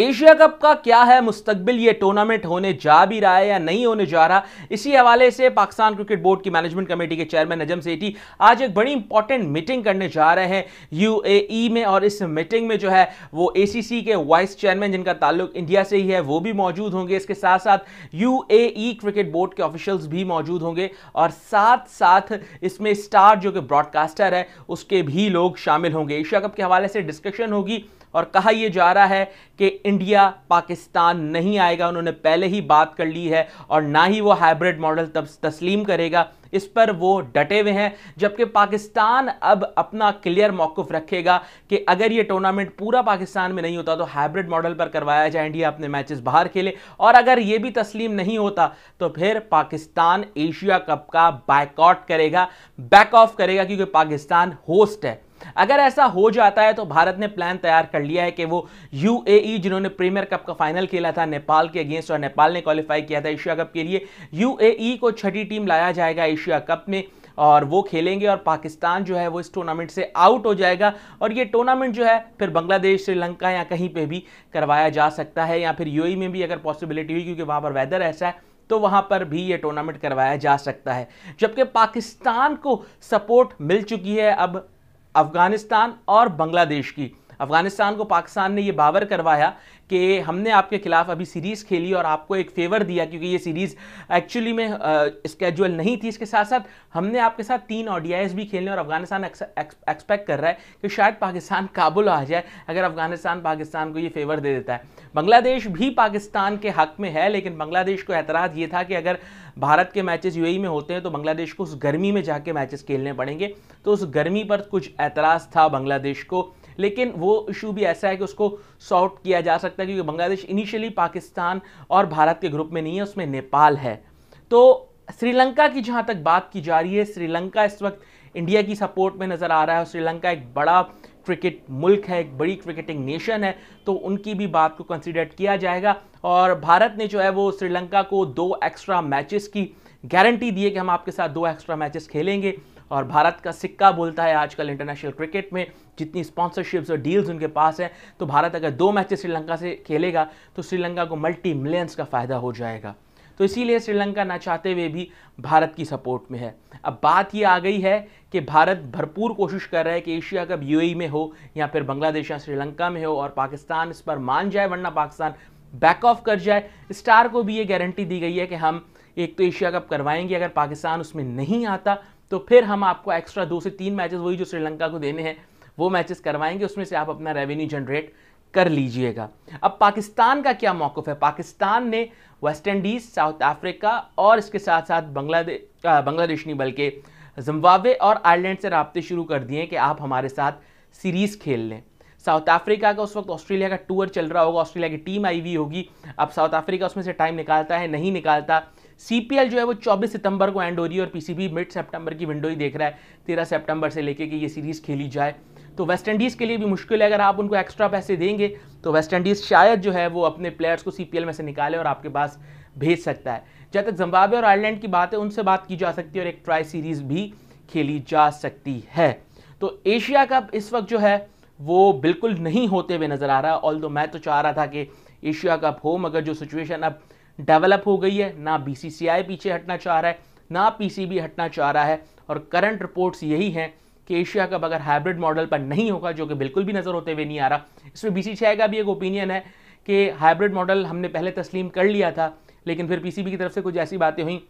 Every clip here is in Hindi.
एशिया कप का क्या है मुस्तबिल ये टूर्नामेंट होने जा भी रहा है या नहीं होने जा रहा इसी हवाले से पाकिस्तान क्रिकेट बोर्ड की मैनेजमेंट कमेटी के चेयरमैन नजम सेठी आज एक बड़ी इंपॉर्टेंट मीटिंग करने जा रहे हैं यूएई e में और इस मीटिंग में जो है वो एसीसी के वाइस चेयरमैन जिनका ताल्लुक इंडिया से ही है वो भी मौजूद होंगे इसके साथ साथ यू क्रिकेट बोर्ड के ऑफिशल्स भी मौजूद होंगे और साथ साथ इसमें स्टार जो कि ब्रॉडकास्टर है उसके भी लोग शामिल होंगे एशिया कप के हवाले से डिस्कशन होगी और कहा यह जा रहा है कि इंडिया पाकिस्तान नहीं आएगा उन्होंने पहले ही बात कर ली है और ना ही वो हाइब्रिड मॉडल तब तस्लीम करेगा इस पर वो डटे हुए हैं जबकि पाकिस्तान अब अपना क्लियर मौकफ रखेगा कि अगर ये टूर्नामेंट पूरा पाकिस्तान में नहीं होता तो हाइब्रिड मॉडल पर करवाया जाए इंडिया अपने मैचेस बाहर खेले और अगर ये भी तस्लीम नहीं होता तो फिर पाकिस्तान एशिया कप का बाइकआउट करेगा बैक ऑफ करेगा क्योंकि पाकिस्तान होस्ट है अगर ऐसा हो जाता है तो भारत ने प्लान तैयार कर लिया है कि वो यूएई e, जिन्होंने प्रीमियर कप का फाइनल खेला था नेपाल के अगेंस्ट और नेपाल ने क्वालिफाई किया था एशिया कप के लिए यूएई e को छठी टीम लाया जाएगा एशिया कप में और वो खेलेंगे और पाकिस्तान जो है वो इस टूर्नामेंट से आउट हो जाएगा और ये टूर्नामेंट जो है फिर बांग्लादेश श्रीलंका या कहीं पे भी करवाया जा सकता है या फिर यू e में भी अगर पॉसिबिलिटी हुई क्योंकि वहाँ पर वेदर ऐसा है तो वहाँ पर भी ये टूर्नामेंट करवाया जा सकता है जबकि पाकिस्तान को सपोर्ट मिल चुकी है अब अफगानिस्तान और बांग्लादेश की अफगानिस्तान को पाकिस्तान ने ये बावर करवाया कि हमने आपके खिलाफ अभी सीरीज़ खेली और आपको एक फेवर दिया क्योंकि ये सीरीज़ एक्चुअली में स्केजुअल नहीं थी इसके साथ साथ हमने आपके साथ तीन ओडीआईस भी खेलने और अफगानिस्तान एक्सपेक्ट कर रहा है कि शायद पाकिस्तान काबुल आ जाए अगर अफगानिस्तान पाकिस्तान को ये फेवर दे देता है बांग्लादेश भी पाकिस्तान के हक में है लेकिन बांग्लादेश को एतराज़ ये था कि अगर भारत के मैचेस यूएई e में होते हैं तो बांग्लादेश को उस गर्मी में जाके मैचेस खेलने पड़ेंगे तो उस गर्मी पर कुछ एतराज़ था बांग्लादेश को लेकिन वो इशू भी ऐसा है कि उसको सॉर्ट किया जा सकता है क्योंकि बांग्लादेश इनिशियली पाकिस्तान और भारत के ग्रुप में नहीं है उसमें नेपाल है तो श्रीलंका की जहाँ तक बात की जा रही है श्रीलंका इस वक्त इंडिया की सपोर्ट में नज़र आ रहा है और श्रीलंका एक बड़ा क्रिकेट मुल्क है एक बड़ी क्रिकेटिंग नेशन है तो उनकी भी बात को कंसिडर किया जाएगा और भारत ने जो है वो श्रीलंका को दो एक्स्ट्रा मैचेस की गारंटी दी है कि हम आपके साथ दो एक्स्ट्रा मैचेस खेलेंगे और भारत का सिक्का बोलता है आजकल इंटरनेशनल क्रिकेट में जितनी स्पॉन्सरशिप्स और डील्स उनके पास हैं तो भारत अगर दो मैच श्रीलंका से खेलेगा तो श्रीलंका को मल्टी मिलियंस का फ़ायदा हो जाएगा तो इसीलिए श्रीलंका ना चाहते हुए भी भारत की सपोर्ट में है अब बात ये आ गई है कि भारत भरपूर कोशिश कर रहा है कि एशिया कप यू e में हो या फिर बांग्लादेश या श्रीलंका में हो और पाकिस्तान इस पर मान जाए वरना पाकिस्तान बैक ऑफ कर जाए स्टार को भी ये गारंटी दी गई है कि हम एक तो एशिया कप करवाएंगे अगर पाकिस्तान उसमें नहीं आता तो फिर हम आपको एक्स्ट्रा दो से तीन मैचेस वही जो श्रीलंका को देने हैं वो मैचेस करवाएंगे उसमें से आप अपना रेवेन्यू जनरेट कर लीजिएगा अब पाकिस्तान का क्या मौकफ़ है पाकिस्तान ने वेस्ट इंडीज़ साउथ अफ्रीका और इसके साथ साथ बांग्लादेश बांग्लादेश नहीं बल्कि जम्बावे और आयरलैंड से रबते शुरू कर दिए कि आप हमारे साथ सीरीज़ खेल लें साउथ अफ्रीका का उस वक्त ऑस्ट्रेलिया का टूर चल रहा होगा ऑस्ट्रेलिया की टीम आई हुई होगी अब साउथ अफ्रीका उसमें से टाइम निकालता है नहीं निकालता सीपीएल जो है वो 24 सितंबर को एंड हो रही है और पीसीबी मिड सितंबर की विंडो ही देख रहा है 13 सितंबर से लेके कि ये सीरीज़ खेली जाए तो वेस्ट इंडीज़ के लिए भी मुश्किल है अगर आप उनको एक्स्ट्रा पैसे देंगे तो वेस्ट इंडीज़ शायद जो है वो अपने प्लेयर्स को सी में से निकाले और आपके पास भेज सकता है जहाँ तक जम्बावे और आयरलैंड की बात है उनसे बात की जा सकती है और एक ट्राई सीरीज़ भी खेली जा सकती है तो एशिया कप इस वक्त जो है वो बिल्कुल नहीं होते हुए नज़र आ रहा ऑल दो मैं तो चाह रहा था कि एशिया कप हो मगर जो सिचुएशन अब डेवलप हो गई है ना बीसीसीआई पीछे हटना चाह रहा है ना पीसीबी हटना चाह रहा है और करंट रिपोर्ट्स यही हैं कि एशिया कप अगर हाइब्रिड मॉडल पर नहीं होगा जो कि बिल्कुल भी नज़र होते हुए नहीं आ रहा इसमें बीसीसीआई का भी एक ओपिनियन है कि हाइब्रिड मॉडल हमने पहले तस्लीम कर लिया था लेकिन फिर पीसीबी की तरफ से कुछ ऐसी बातें हुई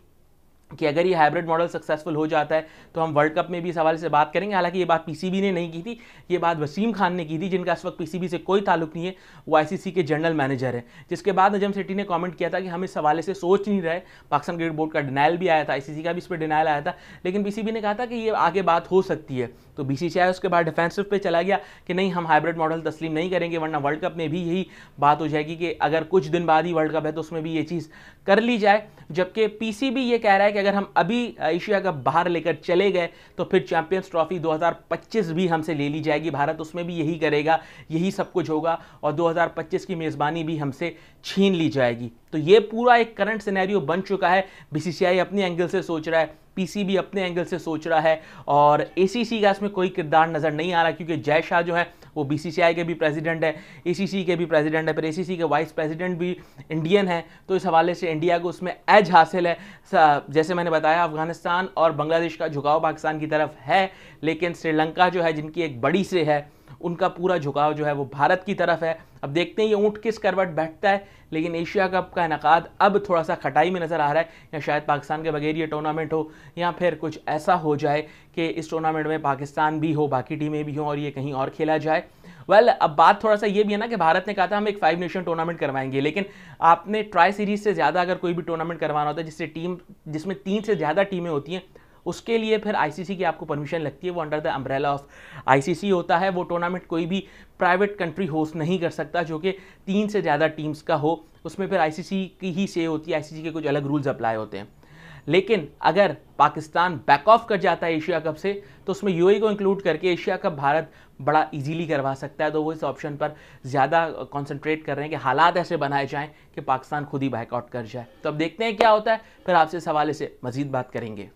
कि अगर ये हाइब्रिड मॉडल सक्सेसफुल हो जाता है तो हम वर्ल्ड कप में भी इस हवाले से बात करेंगे हालांकि ये बात पीसीबी ने नहीं की थी ये बात वसीम खान ने की थी जिनका इस वक्त पीसीबी से कोई ताल्लुक नहीं है वो आईसीसी के जनरल मैनेजर हैं जिसके बाद नजम सेट्टी ने कमेंट किया था कि हम इस हवाले से सोच नहीं रहे पाकिस्तान क्रिकेट बोर्ड का डिनाइल भी आया था आई का भी इस पर डिनाइल आया था लेकिन पी ने कहा था कि ये आगे बात हो सकती है तो बी उसके बाद डिफेंसिव पर चला गया कि नहीं हम हाइब्रिड मॉडल तस्लीम नहीं करेंगे वरना वर्ल्ड कप में भी यही बात हो जाएगी कि अगर कुछ दिन बाद ही वर्ल्ड कप है तो उसमें भी ये चीज़ कर ली जाए जबकि पी ये कह रहा है कि अगर हम अभी एशिया कप बाहर लेकर चले गए तो फिर चैंपियंस ट्रॉफी 2025 भी हमसे ले ली जाएगी भारत उसमें भी यही करेगा यही सब कुछ होगा और 2025 की मेज़बानी भी हमसे छीन ली जाएगी तो ये पूरा एक करंट सिनेरियो बन चुका है बीसीसीआई अपने एंगल से सोच रहा है पीसीबी अपने एंगल से सोच रहा है और एसीसी का इसमें कोई किरदार नज़र नहीं आ रहा क्योंकि जय शाह जो है वो बी के भी प्रेसिडेंट है ए के भी प्रेसिडेंट है फिर ए के वाइस प्रेसिडेंट भी इंडियन है तो इस हवाले से इंडिया को उसमें एज हासिल है जैसे मैंने बताया अफगानिस्तान और बांग्लादेश का झुकाव पाकिस्तान की तरफ है लेकिन श्रीलंका जो है जिनकी एक बड़ी से है उनका पूरा झुकाव जो है वो भारत की तरफ है अब देखते हैं ये ऊँट किस करवट बैठता है लेकिन एशिया कप का इनका अब थोड़ा सा खटाई में नज़र आ रहा है या शायद पाकिस्तान के बगैर ये टूर्नामेंट हो या फिर कुछ ऐसा हो जाए कि इस टूर्नामेंट में पाकिस्तान भी हो बाकी टीमें भी हों और ये कहीं और खेला जाए वेल well, अब बात थोड़ा सा ये भी है ना कि भारत ने कहा था हम एक फाइव नेशन टूर्नामेंट करवाएंगे लेकिन आपने ट्राई सीरीज से ज़्यादा अगर कोई भी टूर्नामेंट करवाना होता है जिससे टीम जिसमें तीन से ज़्यादा टीमें होती हैं उसके लिए फिर आईसीसी की आपको परमिशन लगती है वो under the umbrella of ICC होता है वो टूर्नामेंट कोई भी प्राइवेट कंट्री होस्ट नहीं कर सकता जो कि तीन से ज़्यादा टीम्स का हो उसमें फिर आईसीसी की ही से होती है आईसीसी के कुछ अलग रूल्स अप्लाई होते हैं लेकिन अगर पाकिस्तान बैक ऑफ कर जाता है एशिया कप से तो उसमें यूएई e को इंक्लूड करके एशिया कप भारत बड़ा इजीली करवा सकता है तो वो इस ऑप्शन पर ज़्यादा कंसंट्रेट कर रहे हैं कि हालात ऐसे बनाए जाएं कि पाकिस्तान खुद ही बैकआउट कर जाए तो अब देखते हैं क्या होता है फिर आपसे सवाल इसे मज़ीद बात करेंगे